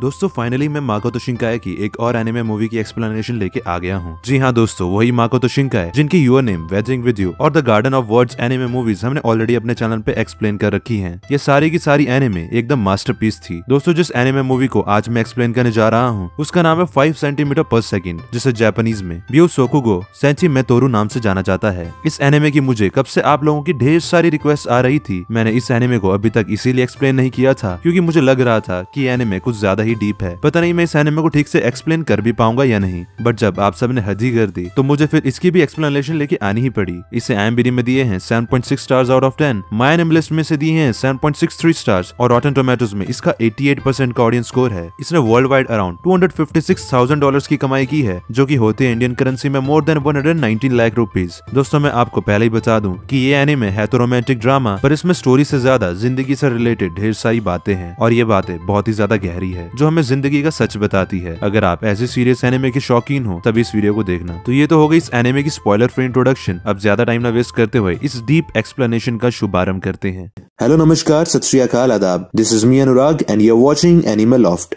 दोस्तों फाइनली मैं माको तोशिंकाय की एक और एनिमे मूवी की एक्सप्लेनेशन लेके आ गया हूँ जी हाँ दोस्तों वही माको है तो जिनकी your name weathering with you और the garden of words anime movies हमने ऑलरेडी अपने चैनल पे एक्सप्लेन कर रखी हैं ये सारी की सारी एनिमे एकदम मास्टर थी दोस्तों जिस एनिमे मूवी को आज मैं एक्सप्लेन करने जा रहा हूँ उसका नाम है फाइव सेंटीमीटर पर सेकेंड जिसे जापानीज में ब्यू सोकुगो सेंची मेतोरू नाम से जाना जाता है इस एनिमे की मुझे कब से आप लोगों की ढेर सारी रिक्वेस्ट आ रही थी मैंने इस एनिमे को अभी तक इसीलिए एक्सप्लेन नहीं किया था क्यूँकी मुझे लग रहा था की एनिमे कुछ ज्यादा ही डीप है पता नहीं मैं इस एनिमे को ठीक से एक्सप्लेन कर भी पाऊंगा या नहीं बट जब आप सब ने हदी कर दी तो मुझे फिर इसकी भी एक्सप्लेनेशन लेके आनी ही पड़ी इसे आई में दिए हैं seven point six stars out of ten my anime list में से दिए हैं seven point six three stars और रॉटन टोमेटोज में इसका एटी एट परसेंट का ऑडियंस स्कोर है इसने worldwide around two hundred fifty six thousand dollar की कमाई की है जो की होती है इंडियन करेंसी में more than one hundred nineteen lakh rupees दोस्तों मैं आपको पहले ही बता दूं कि ये एनिमे है तो रोमांटिक ड्रामा पर इसमें स्टोरी से ज्यादा जिंदगी से रिलेटेड ढेर सारी बातें हैं और ये बातें बहुत ही ज्यादा गहरी है जो हमें जिंदगी का सच बताती है अगर आप ऐसे सीरियस एनिमे के शौकीन हो तभी इस वीडियो को देखना तो ये तो हो गई इस एनिमे की स्पॉयलर फ्री इंट्रोडक्शन अब ज्यादा टाइम ना वेस्ट करते हुए इस डीप एक्सप्लेनेशन का शुभारंभ करते हैं हेलो नमस्कार सत आदाब this is me Anurag and you are watching animal oft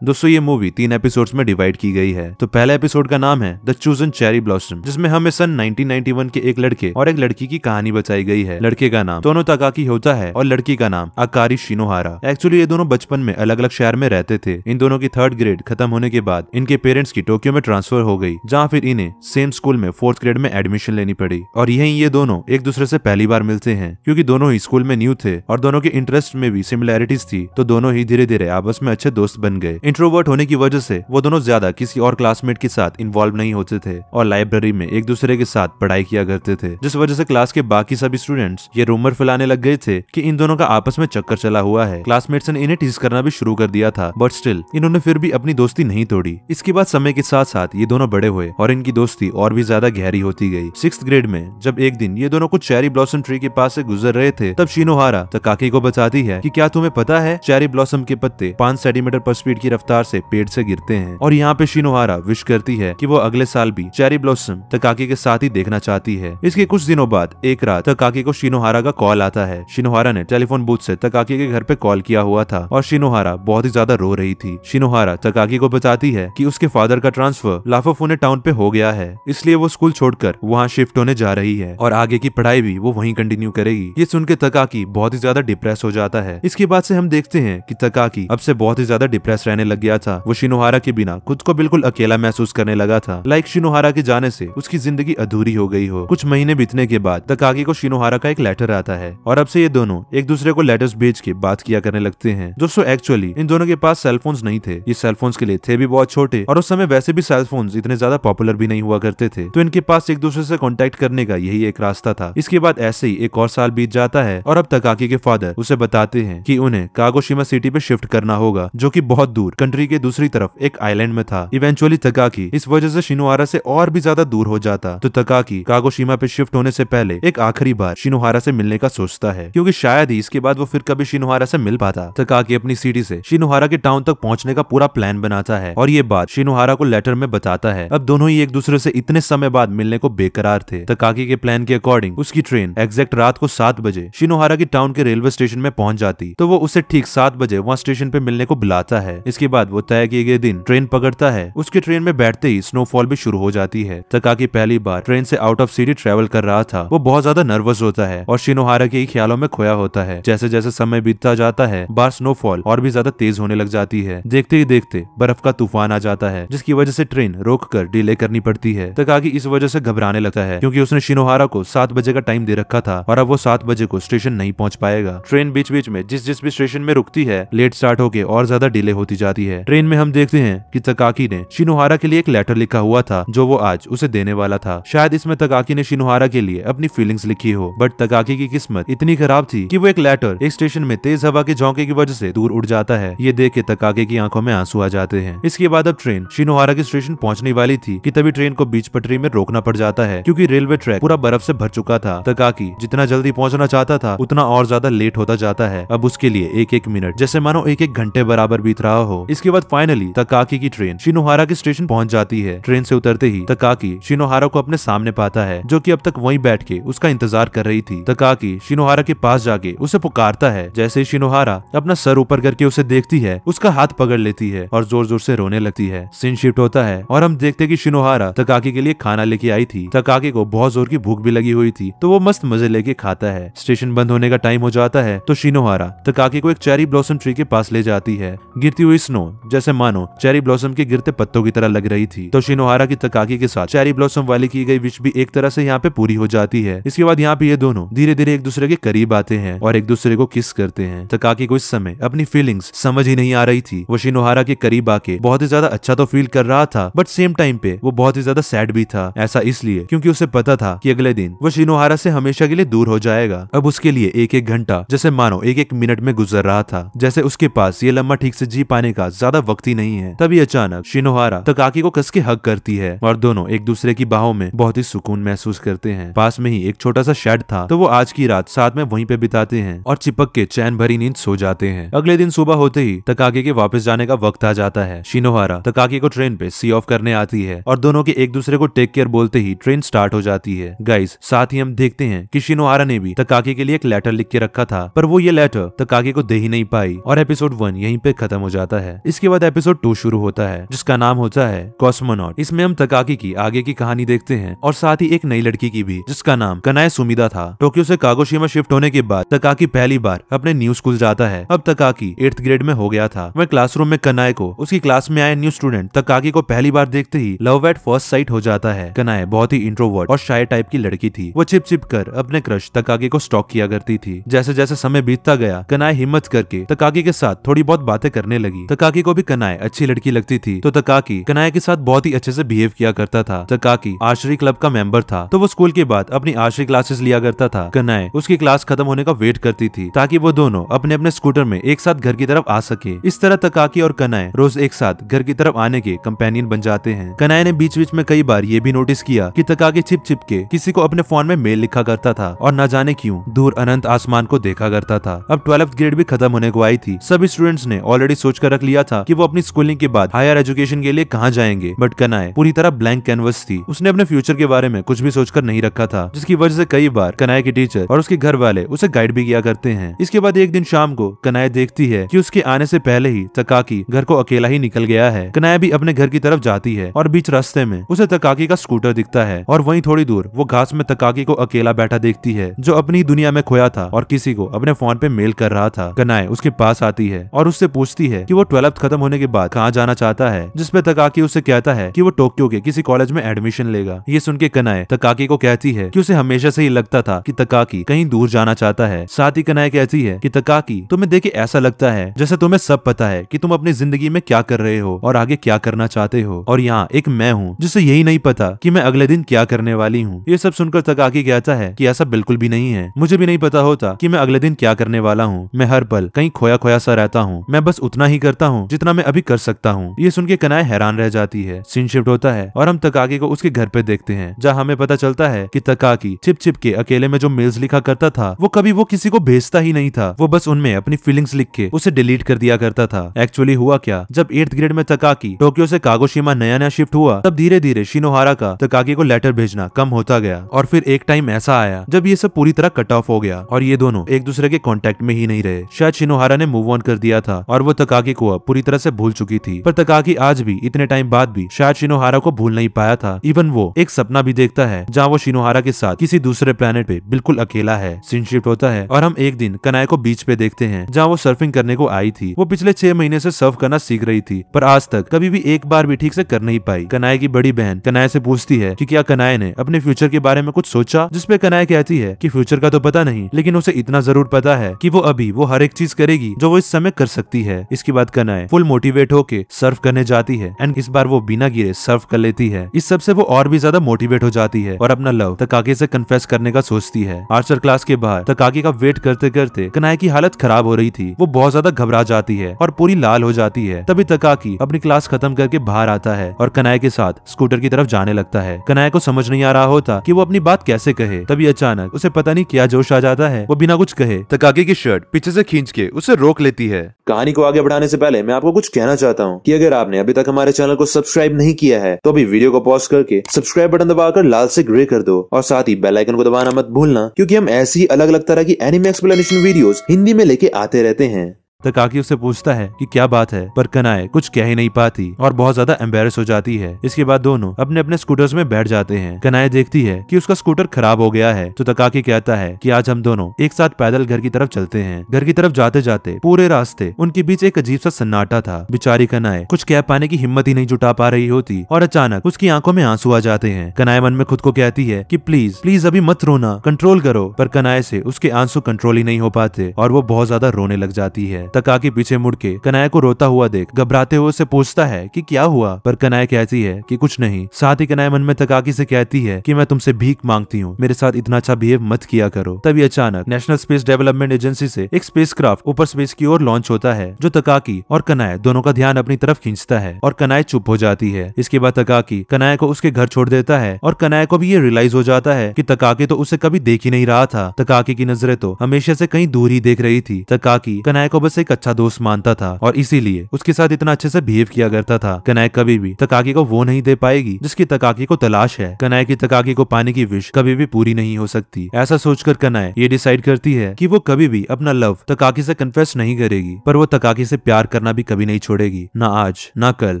दोस्तों ये मूवी तीन एपिसोड्स में डिवाइड की गई है तो पहला एपिसोड का नाम है द चूजन चेरी ब्लॉसम जिसमें हमें सन 1991 के एक लड़के और एक लड़की की कहानी बचाई गई है लड़के का नाम दोनों तकाकी होता है और लड़की का नाम अकारी शिनोहारा एक्चुअली ये दोनों बचपन में अलग अलग शहर में रहते थे इन दोनों की थर्ड ग्रेड खत्म होने के बाद इनके पेरेंट्स की टोक्यो में ट्रांसफर हो गई जहाँ फिर इन्हें सेम स्कूल में फोर्थ ग्रेड में एडमिशन लेनी पड़ी और यही ये दोनों एक दूसरे से पहली बार मिलते हैं क्योंकि दोनों ही स्कूल में न्यू थे और दोनों के इंटरेस्ट में भी सिमिलैरिटीज थी तो दोनों ही धीरे धीरे आपस में अच्छे दोस्त बन गए इंट्रोवर्ट होने की वजह से वो दोनों ज्यादा किसी और क्लासमेट के साथ इन्वॉल्व नहीं होते थे और लाइब्रेरी में एक दूसरे के साथ पढ़ाई किया करते थे जिस वजह से क्लास के बाकी सभी स्टूडेंट्स ये रूमर फैलाने लग गए थे कि इन दोनों का आपस में चक्कर चला हुआ है क्लासमेट्स ने इन्हें टीज करना भी शुरू कर दिया था बट स्टिल इन्होंने फिर भी अपनी दोस्ती नहीं तोड़ी इसके बाद समय के साथ साथ ये दोनों बड़े हुए और इनकी दोस्ती और भी ज्यादा गहरी होती गई सिक्स ग्रेड में जब एक दिन ये दोनों कुछ चेरी ब्लॉसम ट्री के पास से गुजर रहे थे तब शीनोहारा तकाकी को बताती है की क्या तुम्हें पता है चेरी ब्लॉसम के पत्ते पांच सेंटीमीटर पर स्पीड की रफ्तार से पेड़ से गिरते हैं और यहाँ पे शिनोहारा विश करती है कि वो अगले साल भी चेरी ब्लॉसम तकाकी के साथ ही देखना चाहती है इसके कुछ दिनों बाद एक रात तकाकी को शिनोहारा का कॉल आता है शिनोहारा ने टेलीफोन बूथ से तकाकी के घर पे कॉल किया हुआ था और शिनोहारा बहुत ही ज्यादा रो रही थी शिनोहारा तकाकी को बताती है की उसके फादर का ट्रांसफर लाफोफोने टाउन पे हो गया है इसलिए वो स्कूल छोड़कर वहाँ शिफ्ट होने जा रही है और आगे की पढ़ाई भी वो वही कंटिन्यू करेगी ये सुन के तकाकी बहुत ही ज्यादा डिप्रेस हो जाता है इसके बाद से हम देखते हैं कि तकाकी अब से बहुत ही ज्यादा डिप्रेस रहने लग गया था वो शिनोहारा के बिना खुद को बिल्कुल अकेला महसूस करने लगा था लाइक शिनोहारा के जाने से उसकी जिंदगी अधूरी हो गई हो कुछ महीने बीतने के बाद तकागी को शिनोहारा का एक लेटर आता है और अब से ये दोनों एक दूसरे को लेटर्स भेज के बात किया करने लगते हैं दोस्तों एक्चुअली इन दोनों के पास सेलफोन्स नहीं थे ये सेलफोन्स के लिए थे भी बहुत छोटे और उस समय वैसे भी सेलफोन्स इतने ज्यादा पॉपुलर भी नहीं हुआ करते थे तो इनके पास एक दूसरे से कॉन्टेक्ट करने का यही एक रास्ता था इसके बाद ऐसे ही एक और साल बीत जाता है और अब तकाकी के फादर उसे बताते हैं कि उन्हें कागोशिमा सिटी पे शिफ्ट करना होगा जो कि बहुत दूर कंट्री के दूसरी तरफ एक आईलैंड में था इवेंचुअली तकाकी इस वजह से शिनोहारा से और भी ज्यादा दूर हो जाता तो तकाकी कागोशीमा पे शिफ्ट होने से पहले एक आखिरी बार शिनोहारा से मिलने का सोचता है क्योंकि शायद ही इसके बाद वो फिर कभी शिनोहारा से मिल पाता तकाकी अपनी सिटी से शिनोहारा के टाउन तक पहुंचने का पूरा प्लान बनाता है और ये बात शिनोहारा को लेटर में बताता है अब दोनों ही एक दूसरे से इतने समय बाद मिलने को बेकरार थे तकाकी के प्लान के अकॉर्डिंग उसकी ट्रेन एग्जैक्ट रात को सात बजे शिनोहारा की टाउन के रेलवे स्टेशन में पहुंच जाती तो वो उसे ठीक सात बजे वहाँ स्टेशन पे मिलने को बुलाता है इसके बाद वो तय किए गए दिन ट्रेन पकड़ता है उसके ट्रेन में बैठते ही स्नोफॉल भी शुरू हो जाती है तकाकी पहली बार ट्रेन से आउट ऑफ सिटी ट्रेवल कर रहा था वो बहुत ज्यादा नर्वस होता है और शिनोहारा के ख्यालों में खोया होता है जैसे जैसे समय बीतता जाता है बार स्नोफॉल और भी ज्यादा तेज होने लग जाती है देखते ही देखते बर्फ का तूफान आ जाता है जिसकी वजह से ट्रेन रोक कर डिले करनी पड़ती है तकाकी इस वजह से घबराने लगता है क्योंकि उसने शिनोहारा को सात बजे का टाइम दे रखा था और अब वो सात बजे को स्टेशन नहीं पहुँच पाएगा ट्रेन बीच बीच में जिस जिस भी स्टेशन में रुकती है लेट स्टार्ट होकर और ज्यादा डिले होती जाती जाती है ट्रेन में हम देखते हैं कि तकाकी ने शिनोहारा के लिए एक लेटर लिखा हुआ था जो वो आज उसे देने वाला था शायद इसमें तकाकी ने शिनोहारा के लिए अपनी फीलिंग्स लिखी हो बट तकाकी की किस्मत इतनी खराब थी कि वो एक लेटर एक स्टेशन में तेज हवा के झोंके की वजह से दूर उड़ जाता है ये देख के तकाके की आंखों में आंसू आ जाते हैं इसके बाद अब ट्रेन शिनोहारा के स्टेशन पहुंचने वाली थी कि तभी ट्रेन को बीच पटरी में रोकना पड़ जाता है क्योंकि रेलवे ट्रैक पूरा बर्फ से भर चुका था तकाकी जितना जल्दी पहुंचना चाहता था उतना और ज्यादा लेट होता जाता है अब उसके लिए एक एक मिनट जैसे मानो एक एक घंटे बराबर बीत रहा हो इसके बाद फाइनली तकाकी की ट्रेन शिनोहारा के स्टेशन पहुंच जाती है ट्रेन से उतरते ही तकाकी शिनोहारा को अपने सामने पाता है जो कि अब तक वहीं बैठ के उसका इंतजार कर रही थी तकाकी शिनोहारा के पास जाके उसे पुकारता है जैसे ही शिनोहारा अपना सर ऊपर करके उसे देखती है उसका हाथ पकड़ लेती है और जोर जोर से रोने लगती है सीन शिफ्ट होता है और हम देखते की शिनोहारा तकाकी के लिए खाना लेके आई थी तकाकी को बहुत जोर की भूख भी लगी हुई थी तो वो मस्त मजे लेके खाता है स्टेशन बंद होने का टाइम हो जाता है तो शिनोहारा तकाकी को एक चेरी ब्लॉसम ट्री के पास ले जाती है गिरती हुई स्नो जैसे मानो चेरी ब्लॉसम के गिरते पत्तों की तरह लग रही थी तो शिनोहारा की तकाकी के साथ चेरी ब्लॉसम वाली की गई विश भी एक तरह से यहाँ पे पूरी हो जाती है इसके बाद यहाँ पे ये दोनों धीरे धीरे एक दूसरे के करीब आते हैं और एक दूसरे को किस करते हैं तकाकी को इस समय अपनी फीलिंग्स समझ ही नहीं आ रही थी वो शिनोहारा के करीब आके बहुत ही ज्यादा अच्छा तो फील कर रहा था बट सेम टाइम पे वो बहुत ही ज्यादा सैड भी था ऐसा इसलिए क्योंकि उसे पता था कि अगले दिन वो शिनोहारा से हमेशा के लिए दूर हो जाएगा अब उसके लिए एक एक घंटा जैसे मानो एक एक मिनट में गुजर रहा था जैसे उसके पास ये लम्बा ठीक से जी पाने का का ज्यादा वक्त ही नहीं है तभी अचानक शिनोहारा तकाकी को कसके हक करती है और दोनों एक दूसरे की बाहों में बहुत ही सुकून महसूस करते हैं पास में ही एक छोटा सा शेड था तो वो आज की रात साथ में वहीं पे बिताते हैं और चिपक के चैन भरी नींद सो जाते हैं अगले दिन सुबह होते ही तकाके के वापस जाने का वक्त आ जाता है शिनोहारा तकाके को ट्रेन पे सी ऑफ करने आती है और दोनों के एक दूसरे को टेक केयर बोलते ही ट्रेन स्टार्ट हो जाती है गाइस साथ ही हम देखते हैं कि शिनोहारा ने भी तकाके के लिए एक लेटर लिख के रखा था पर वो ये लेटर तकाके को दे ही नहीं पाई और एपिसोड वन यहीं पे खत्म हो जाता है है इसके बाद एपिसोड टू शुरू होता है जिसका नाम होता है कॉस्मोनॉट इसमें हम तकाकी की आगे की कहानी देखते हैं और साथ ही एक नई लड़की की भी जिसका नाम कनाय सुमिदा था टोक्यो से कागोशिमा शिफ्ट होने के बाद तकाकी पहली बार अपने न्यू स्कूल जाता है अब तकाकी एट्थ ग्रेड में हो गया था वह क्लासरूम में कनाय को उसकी क्लास में आए न्यू स्टूडेंट तकाकी को पहली बार देखते ही लव एट फर्स्ट साइट हो जाता है कनाय बहुत ही इंट्रोवर्ट और शायद टाइप की लड़की थी वो चिप चिप कर अपने क्रश तकाकी को स्टॉक किया करती थी जैसे जैसे समय बीतता गया कनाय हिम्मत करके तकाकी के साथ थोड़ी बहुत बातें करने लगी तकाकी को भी कनाए अच्छी लड़की लगती थी तो तकाकी कनाए के साथ बहुत ही अच्छे से बिहेव किया करता था तकाकी आश्री क्लब का मेंबर था तो वो स्कूल के बाद अपनी आश्री क्लासेस लिया करता था कनाए उसकी क्लास खत्म होने का वेट करती थी ताकि वो दोनों अपने अपने स्कूटर में एक साथ घर की तरफ आ सके इस तरह तकाकी और कनाए रोज एक साथ घर की तरफ आने के कंपेनियन बन जाते हैं कनाए ने बीच बीच में कई बार ये भी नोटिस किया की तकाकी छिप छिप के किसी को अपने फोन में मेल लिखा करता था और न जाने क्यूँ दूर अनंत आसमान को देखा करता था अब ट्वेल्थ ग्रेड भी खत्म होने को आई थी सभी स्टूडेंट्स ने ऑलरेडी सोच कर रख लिया लिया था कि वो अपनी स्कूलिंग के बाद हायर एजुकेशन के लिए कहाँ जाएंगे बट कनाए पूरी तरह ब्लैंक कैनवस थी उसने अपने फ्यूचर के बारे में कुछ भी सोचकर नहीं रखा था जिसकी वजह से कई बार कनाए के टीचर और उसके घर वाले उसे गाइड भी किया करते हैं इसके बाद एक दिन शाम को कनाए देखती है की उसके आने से पहले ही तकाकी घर को अकेला ही निकल गया है कनाया भी अपने घर की तरफ जाती है और बीच रास्ते में उसे तकाकी का स्कूटर दिखता है और वहीं थोड़ी दूर वो घास में तकाकी को अकेला बैठा देखती है जो अपनी दुनिया में खोया था और किसी को अपने फोन पे मेल कर रहा था कनाए उसके पास आती है और उससे पूछती है की वो ट्वेल्थ क्लब खत्म होने के बाद कहाँ जाना चाहता है जिसपे तकाकी उसे कहता है की वो टोक्यो के किसी कॉलेज में एडमिशन लेगा ये सुन के कनाए तकाकी को कहती है की उसे हमेशा से ही लगता था की तकाकी कहीं दूर जाना चाहता है साथ ही कनाए कहती है की तकाकी तुम्हें देखे ऐसा लगता है जैसे तुम्हें सब पता है की तुम अपनी जिंदगी में क्या कर रहे हो और आगे क्या करना चाहते हो और यहाँ एक मैं हूँ जिसे यही नहीं पता कि मैं अगले दिन क्या करने वाली हूँ ये सब सुनकर तकाकी कहता है कि ऐसा बिल्कुल भी नहीं है मुझे भी नहीं पता होता कि मैं अगले दिन क्या करने वाला हूँ मैं हर पल कहीं खोया खोया सा रहता हूँ मैं बस उतना ही करता सकता हूँ जितना मैं अभी कर सकता हूँ ये सुन के कनाए हैरान रह जाती है सीन शिफ्ट होता है और हम तकाकी को उसके घर पे देखते हैं जहाँ हमें पता चलता है की तकाकी छिप छिप के अकेले में जो मेल्स लिखा करता था वो कभी वो किसी को भेजता ही नहीं था वो बस उनमें अपनी फीलिंग्स लिख के उसे डिलीट कर दिया करता था एक्चुअली हुआ क्या जब एट्थ ग्रेड में तकाकी टोक्यो से कागोशिमा नया नया शिफ्ट हुआ तब धीरे धीरे शिनोहारा का तकाकी को लेटर भेजना कम होता गया और फिर एक टाइम ऐसा आया जब ये सब पूरी तरह कट ऑफ हो गया और ये दोनों एक दूसरे के कॉन्टेक्ट में ही नहीं रहे शायद शिनोहारा ने मूव ऑन कर दिया था और वो तकाकी को वह पूरी तरह से भूल चुकी थी पर तकाकी आज भी इतने टाइम बाद भी शायद शिनोहारा को भूल नहीं पाया था इवन वो एक सपना भी देखता है जहाँ वो शिनोहारा के साथ किसी दूसरे प्लेनेट पे बिल्कुल अकेला है सीन शिफ्ट होता है और हम एक दिन कनाए को बीच पे देखते हैं जहाँ वो सर्फिंग करने को आई थी वो पिछले छह महीने से सर्फ करना सीख रही थी पर आज तक कभी भी एक बार भी ठीक से कर नहीं पाई कनाए की बड़ी बहन कनाए से पूछती है कि क्या कनाए ने अपने फ्यूचर के बारे में कुछ सोचा जिसपे कनाए कहती है कि फ्यूचर का तो पता नहीं लेकिन उसे इतना जरूर पता है कि वो अभी वो हर एक चीज करेगी जो वो इस समय कर सकती है इसके बाद करना है फुल मोटिवेट होके सर्व करने जाती है एंड इस बार वो बिना गिरे सर्व कर लेती है इस सबसे वो और भी ज्यादा मोटिवेट हो जाती है और अपना लव तकाके से कन्फेस करने का सोचती है आर्चर क्लास के बाहर तकाके का वेट करते करते कनाए की हालत खराब हो रही थी वो बहुत ज्यादा घबरा जाती है और पूरी लाल हो जाती है तभी तकाकी अपनी क्लास खत्म करके बाहर आता है और कनाए के साथ स्कूटर की तरफ जाने लगता है कनाए को समझ नहीं आ रहा होता कि वो अपनी बात कैसे कहे तभी अचानक उसे पता नहीं क्या जोश आ जाता है वो बिना कुछ कहे तकाके की शर्ट पीछे से खींच के उसे रोक लेती है कहानी को आगे बढ़ाने से पहले मैं आपको कुछ कहना चाहता हूँ कि अगर आपने अभी तक हमारे चैनल को सब्सक्राइब नहीं किया है तो अभी वीडियो को पॉज करके सब्सक्राइब बटन दबाकर लाल से ग्रे कर दो और साथ ही बेलाइकन को दबाना मत भूलना क्यूँकी हम ऐसी अलग अलग तरह की एनिमे एक्सप्लेनेशन वीडियो हिंदी में लेके आते रहते हैं तकाकी उसे उससे पूछता है कि क्या बात है पर कनाए कुछ कह ही नहीं पाती और बहुत ज्यादा एम्बेरस हो जाती है इसके बाद दोनों अपने अपने स्कूटर्स में बैठ जाते हैं कनाए देखती है कि उसका स्कूटर खराब हो गया है तो तकाकी कहता है कि आज हम दोनों एक साथ पैदल घर की तरफ चलते हैं घर की तरफ जाते जाते पूरे रास्ते उनके बीच एक अजीब सा सन्नाटा था बिचारी कनाए कुछ कह पाने की हिम्मत ही नहीं जुटा पा रही होती और अचानक उसकी आंखों में आंसू आ जाते हैं कनाए मन में खुद को कहती है की प्लीज प्लीज अभी मत रोना कंट्रोल करो पर कनाए से उसके आंसू कंट्रोल ही नहीं हो पाते और वो बहुत ज्यादा रोने लग जाती है तकाकी पीछे मुड़ के कनाया को रोता हुआ देख घबराते हुए उसे पूछता है की क्या हुआ पर कनाया कहती है की कुछ नहीं साथ ही कनाया मन में तकाकी से कहती है की मैं तुमसे भीख मांगती हूँ मेरे साथ इतना अच्छा बिहेव मत किया करो तभी अचानक नेशनल स्पेस डेवलपमेंट एजेंसी से एक स्पेस ऊपर स्पेस की ओर लॉन्च होता है जो तकाकी और कनाय दोनों का ध्यान अपनी तरफ खींचता है और कनाय चुप हो जाती है इसके बाद तकाकी कनाय को उसके घर छोड़ देता है और कनाय को भी ये रियलाइज हो जाता है कि तकाकी तो उसे कभी देख ही नहीं रहा था तकाकी की नजरें तो हमेशा से कहीं दूर ही देख रही थी तकाकी कनाय को बस एक अच्छा दोस्त मानता था और इसीलिए उसके साथ इतना अच्छे से बिहेव किया करता था कनाय कभी भी तकाकी को वो नहीं दे पाएगी जिसकी तकाकी को तलाश है कनाय की तकाकी को पाने की विश कभी भी पूरी नहीं हो सकती ऐसा सोचकर कनाय ये डिसाइड करती है की वो कभी भी अपना लव तकाकी से कन्फेस नहीं करेगी पर वो तकाकी से प्यार करना भी कभी नहीं छोड़ेगी न आज न कल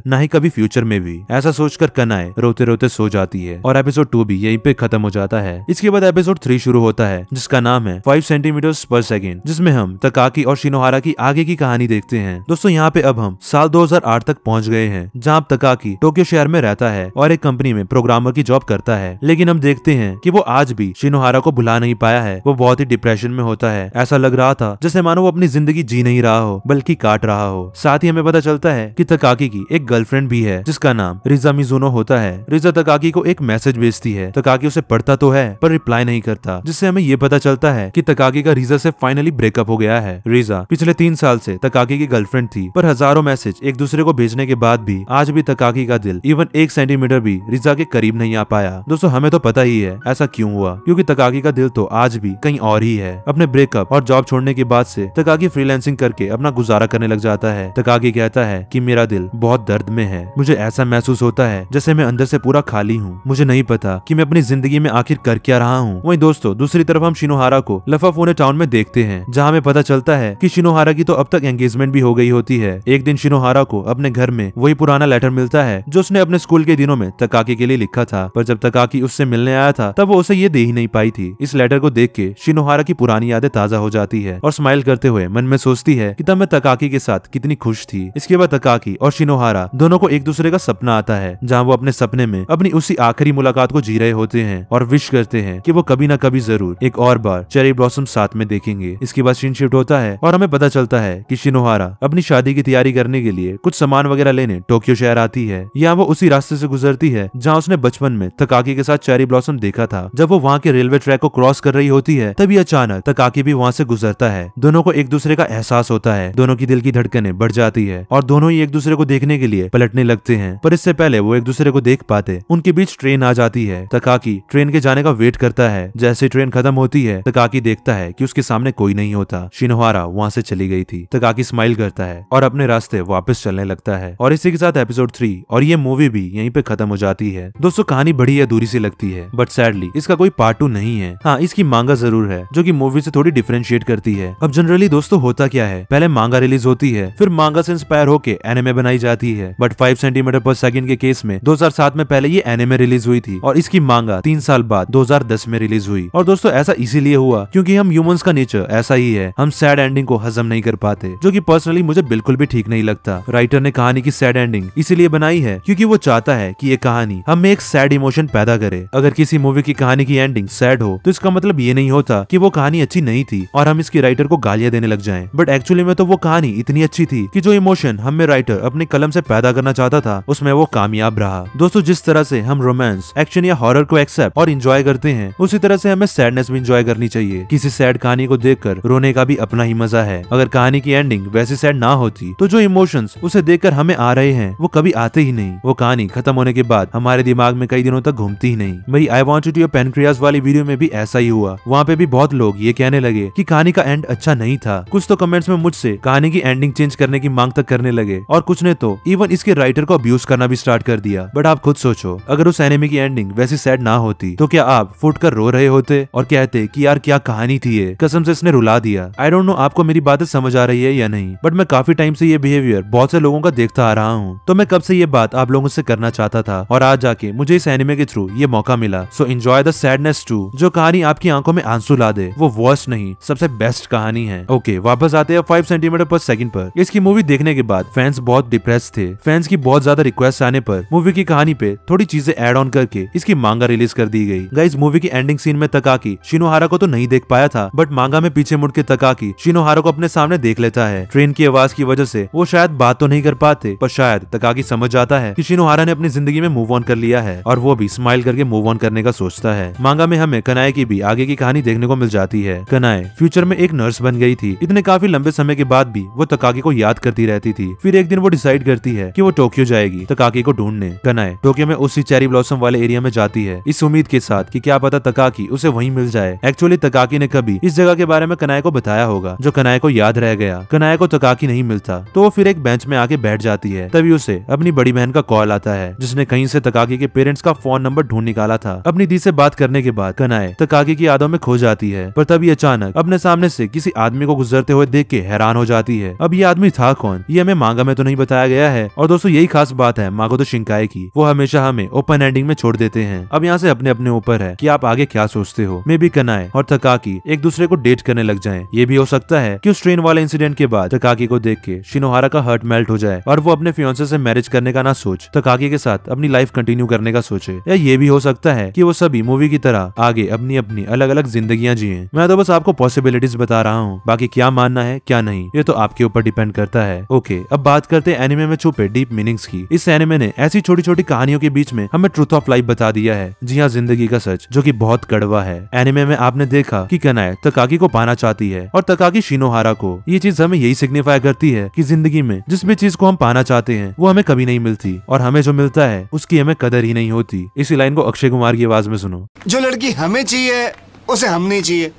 न ही कभी फ्यूचर में भी ऐसा सोचकर कनाय रोते रोते सो जाती है और एपिसोड टू भी यही पे खत्म हो जाता है इसके बाद एपिसोड थ्री शुरू होता है जिसका नाम है फाइव सेंटीमीटर पर सेकेंड जिसमें हम तकाकी और शिनोहारा की आग आगे की कहानी देखते हैं दोस्तों यहाँ पे अब हम साल 2008 तक पहुँच गए हैं जहाँ तकाकी टोक्यो शहर में रहता है और एक कंपनी में प्रोग्रामर की जॉब करता है लेकिन हम देखते हैं की वो आज भी शिनोहारा को भुला नहीं पाया है वो बहुत ही डिप्रेशन में होता है ऐसा लग रहा था जैसे मानो वो अपनी जिंदगी जी नहीं रहा हो बल्कि काट रहा हो साथ ही हमें पता चलता है की तकाकी की एक गर्लफ्रेंड भी है जिसका नाम रिजा मिजुनो होता है रिजा तकाकी को एक मैसेज भेजती है तकाकी उसे पढ़ता तो है पर रिप्लाई नहीं करता जिससे हमें ये पता चलता है की तकाकी का रीजा से फाइनली ब्रेकअप हो गया है रीजा पिछले तीन साल से तकाकी की गर्लफ्रेंड थी पर हजारों मैसेज एक दूसरे को भेजने के बाद भी आज भी तकाकी का दिल इवन एक सेंटीमीटर भी रिजा के करीब नहीं आ पाया दोस्तों हमें तो पता ही है ऐसा क्यों हुआ क्योंकि तकाकी का दिल तो आज भी कहीं और ही है अपने ब्रेकअप और जॉब छोड़ने के बाद से तकाकी फ्रीलांसिंग करके अपना गुजारा करने लग जाता है तकाकी कहता है कि मेरा दिल बहुत दर्द में है मुझे ऐसा महसूस होता है जैसे मैं अंदर से पूरा खाली हूँ मुझे नहीं पता कि मैं अपनी जिंदगी में आखिर कर क्या रहा हूँ वही दोस्तों दूसरी तरफ हम शिनोहारा को लफाफोने टाउन में देखते हैं जहाँ हमें पता चलता है कि शिनोहारा की तो तो अब तक एंगेजमेंट भी हो गई होती है एक दिन शिनोहारा को अपने घर में वही पुराना लेटर मिलता है जो उसने अपने स्कूल के दिनों में तकाकी के लिए लिखा था पर जब तकाकी उससे मिलने आया था तब वो उसे ये दे ही नहीं पाई थी इस लेटर को देख के शिनोहारा की पुरानी यादें ताजा हो जाती है और स्माइल करते हुए मन में सोचती है की तब मैं तकाकी के साथ कितनी खुश थी इसके बाद तकाकी और शिनोहारा दोनों को एक दूसरे का सपना आता है जहाँ वो अपने सपने में अपनी उसी आखिरी मुलाकात को जी रहे होते हैं और विश करते हैं कि वो कभी न कभी जरूर एक और बार चेरी ब्लॉसम साथ में देखेंगे इसके बाद सीन शिफ्ट होता है और हमें पता चलता होता है कि शिनोहारा अपनी शादी की तैयारी करने के लिए कुछ सामान वगैरह लेने टोक्यो शहर आती है यहाँ वो उसी रास्ते से गुजरती है जहाँ उसने बचपन में तकाकी के साथ चेरी ब्लॉसम देखा था जब वो वहाँ के रेलवे ट्रैक को क्रॉस कर रही होती है तभी अचानक तकाकी भी वहाँ से गुजरता है दोनों को एक दूसरे का एहसास होता है दोनों की दिल की धड़कने बढ़ जाती है और दोनों ही एक दूसरे को देखने के लिए पलटने लगते हैं पर इससे पहले वो एक दूसरे को देख पाते उनके बीच ट्रेन आ जाती है तकाकी ट्रेन के जाने का वेट करता है जैसे ट्रेन खत्म होती है तकाकी देखता है की उसके सामने कोई नहीं होता शिनोहारा वहाँ से चली गई गई थी तकाकी स्माइल करता है और अपने रास्ते वापस चलने लगता है और इसी के साथ एपिसोड थ्री और ये मूवी भी यहीं पे खत्म हो जाती है दोस्तों कहानी बड़ी अधूरी सी लगती है बट सैडली इसका कोई पार्ट टू नहीं है हाँ इसकी मांगा जरूर है जो की मूवी से थोड़ी डिफ्रेंशिएट करती है अब जनरली दोस्तों होता क्या है पहले मांगा रिलीज होती है फिर मांगा से इंस्पायर होकर एनिमे बनाई जाती है but five centimetre per second के केस में 2007 में पहले ये एनिमे रिलीज हुई थी और इसकी मांगा तीन साल बाद 2010 में रिलीज हुई और दोस्तों ऐसा इसीलिए हुआ क्योंकि हम ह्यूमंस का नेचर ऐसा ही है हम सैड एंडिंग को हजम नहीं कर कर पाते जो कि पर्सनली मुझे बिल्कुल भी ठीक नहीं लगता राइटर ने कहानी की सैड एंडिंग इसीलिए बनाई है क्योंकि वो चाहता है कि ये कहानी हमें एक सैड इमोशन पैदा करे अगर किसी मूवी की कहानी की एंडिंग सैड हो तो इसका मतलब ये नहीं होता की वो कहानी अच्छी नहीं थी और हम इसकी राइटर को गालियां देने लग जाए बट एक्चुअली में तो वो कहानी इतनी अच्छी थी की जो इमोशन हमें राइटर अपने कलम से पैदा करना चाहता था उसमें वो कामयाब रहा दोस्तों जिस तरह से हम रोमांस एक्शन या हॉरर को एक्सेप्ट और इंजॉय करते हैं उसी तरह से हमें सैडनेस भी इंजॉय करनी चाहिए किसी सैड कहानी को देखकर रोने का भी अपना ही मजा है अगर कहानी कहानी की एंडिंग वैसी सैड ना होती तो जो इमोशंस उसे देखकर हमें आ रहे हैं वो कभी आते ही नहीं वो कहानी खत्म होने के बाद हमारे दिमाग में कई दिनों तक घूमती ही नहीं मेरी I want to your pancreas वाली वीडियो में भी ऐसा ही हुआ वहाँ पे भी बहुत लोग ये कहने लगे की कहानी का एंड अच्छा नहीं था कुछ तो कमेंट्स में मुझसे कहानी की एंडिंग चेंज करने की मांग तक करने लगे और कुछ ने तो इवन इसके राइटर को अब्यूज करना भी स्टार्ट कर दिया बट आप खुद सोचो अगर उस एनिमी की एंडिंग वैसी सैड ना होती तो क्या आप फूट कर रो रहे होते और कहते कि यार क्या कहानी थी ये कसम से इसने रुला दिया आई डोंट नो आपको मेरी बातें समझ जा रही है या नहीं बट मैं काफी टाइम से ये बिहेवियर बहुत से लोगों का देखता आ रहा हूँ तो मैं कब से ये बात आप लोगों से करना चाहता था और आज जाके मुझे इस एनिमे के थ्रू ये मौका मिला so enjoy the sadness too जो कहानी आपकी आंखों में आंसू ला दे वो वर्स्ट नहीं सबसे बेस्ट कहानी है ओके वापस आते हैं फाइव सेंटीमीटर पर सेकंड पर इसकी मूवी देखने के बाद फैंस बहुत डिप्रेस थे फैंस की बहुत ज्यादा रिक्वेस्ट आने पर मूवी की कहानी पे थोड़ी चीजें एड ऑन करके इसकी मांगा रिलीज कर दी गई गाइस मूवी की एंडिंग सीन में तकाकी शिनोहारा को तो नहीं देख पाया था बट मांगा में पीछे मुड़ के तकाकी शिनोहारा को अपने सामने देख लेता है ट्रेन की आवाज की वजह से वो शायद बात तो नहीं कर पाते पर शायद तकाकी समझ जाता है कि शिनोहारा ने अपनी जिंदगी में मूव ऑन कर लिया है और वो भी स्माइल करके मूव ऑन करने का सोचता है मांगा में हमें कनाए की भी आगे की कहानी देखने को मिल जाती है कनाए फ्यूचर में एक नर्स बन गई थी इतने काफी लंबे समय के बाद भी वो तकाकी को याद करती रहती थी फिर एक दिन वो डिसाइड करती है की वो टोक्यो जाएगी तकाकी को ढूंढने कनाए टोक्यो में उसी चेरी ब्लॉसम वाले एरिया में जाती है इस उम्मीद के साथ की क्या पता तकाकी उसे वही मिल जाए एक्चुअली तकाकी ने कभी इस जगह के बारे में कनाए को बताया होगा जो कनाए को याद रहे रह गया कनाया को तकाकी नहीं मिलता तो वो फिर एक बेंच में आके बैठ जाती है तभी उसे अपनी बड़ी बहन का कॉल आता है जिसने कहीं से तकाकी के पेरेंट्स का फोन नंबर ढूंढ निकाला था अपनी दी से बात करने के बाद कनाए तकाकी की यादों में खो जाती है पर तभी अचानक अपने सामने से किसी आदमी को गुजरते हुए देख के हैरान हो जाती है अब ये आदमी था कौन ये हमें मांगा में तो नहीं बताया गया है और दोस्तों यही खास बात है मांगो तो शिंकाए की वो हमेशा हमें ओपन एंडिंग में छोड़ देते हैं अब यहाँ से अपने अपने ऊपर है की आप आगे क्या सोचते हो मे बी कनाए और तकाकी एक दूसरे को डेट करने लग जाए ये भी हो सकता है की उस ट्रेन वाले इंसिडेंट के बाद तकाकी को देख के शिनोहारा का हर्ट मेल्ट हो जाए और वो अपने फ्योसे से मैरिज करने का ना सोच तकाकी के साथ अपनी लाइफ कंटिन्यू करने का सोचे या ये भी हो सकता है की वो सभी मूवी की तरह आगे अपनी अपनी अलग अलग जिंदगियां जिए मैं तो बस आपको पॉसिबिलिटीज बता रहा हूँ बाकी क्या मानना है क्या नहीं ये तो आपके ऊपर डिपेंड करता है ओके अब बात करते हैं एनिमे में छुपे डीप मीनिंग्स की इस एनिमे ने ऐसी छोटी छोटी कहानियों के बीच में हमें ट्रूथ ऑफ लाइफ बता दिया है जी हाँ जिंदगी का सच जो की बहुत कड़वा है एनिमे में आपने देखा की कनाए तकाकी को पाना चाहती है और तकाकी शिनोहारा को ये चीज हमें यही सिग्निफाई करती है कि जिंदगी में जिस भी चीज को हम पाना चाहते हैं वो हमें कभी नहीं मिलती और हमें जो मिलता है उसकी हमें कदर ही नहीं होती इसी लाइन को अक्षय कुमार की आवाज में सुनो जो लड़की हमें चाहिए उसे हम नहीं चाहिए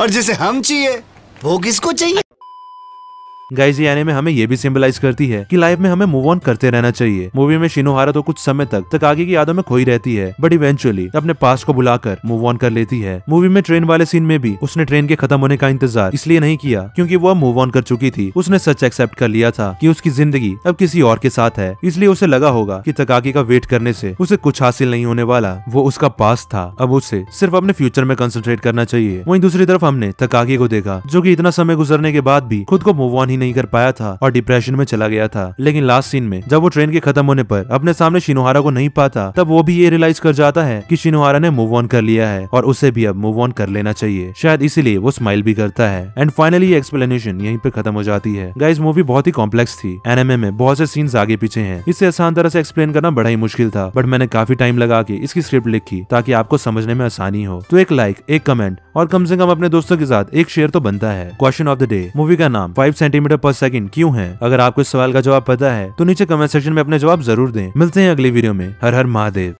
और जिसे हम चाहिए वो किसको चाहिए गाइज ये एनिमे हमें ये भी सिंबलाइज करती है कि लाइफ में हमें मूव ऑन करते रहना चाहिए मूवी में शिनोहारा तो कुछ समय तक तक आगे की यादों में खोई रहती है बट इवेंचुअली अपने पास को बुलाकर मूव ऑन कर लेती है मूवी में ट्रेन वाले सीन में भी उसने ट्रेन के खत्म होने का इंतजार इसलिए नहीं किया क्योंकि वह मूव ऑन कर चुकी थी उसने सच एक्सेप्ट कर लिया था की उसकी जिंदगी अब किसी और के साथ है इसलिए उसे लगा होगा की तकाकी का वेट करने से उसे कुछ हासिल नहीं होने वाला वो उसका पास था अब उसे सिर्फ अपने फ्यूचर में कंसंट्रेट करना चाहिए वहीं दूसरी तरफ हमने तकाकी को देखा जो की इतना समय गुजरने के बाद भी खुद को मूव ऑन ही नहीं कर पाया था और डिप्रेशन में चला गया था लेकिन लास्ट सीन में जब वो ट्रेन के खत्म होने पर अपने सामने शिनोहारा को नहीं पाता तब वो भी ये रियलाइज कर जाता है की शिनोहारा ने मूव ऑन कर लिया है और उसे भी अब मूव ऑन कर लेना चाहिए शायद इसीलिए वो स्माइल भी करता है एंड फाइनली एक्सप्लेनेशन यहीं पे खत्म हो जाती है गाइज मूवी बहुत ही कॉम्प्लेक्स थी एनएमए में बहुत से सीन्स आगे पीछे हैं इसे आसान तरह से एक्सप्लेन करना बड़ा ही मुश्किल था बट मैंने काफी टाइम लगा के इसकी स्क्रिप्ट लिखी ताकि आपको समझने में आसानी हो तो एक लाइक एक कमेंट और कम से कम अपने दोस्तों के साथ एक शेयर तो बनता है question of the day movie का नाम five centimetre kilometre per second क्यों है अगर आपको इस सवाल का जवाब पता है तो नीचे कमेंट सेक्शन में अपने जवाब जरूर दें मिलते हैं अगली वीडियो में हर हर महादेव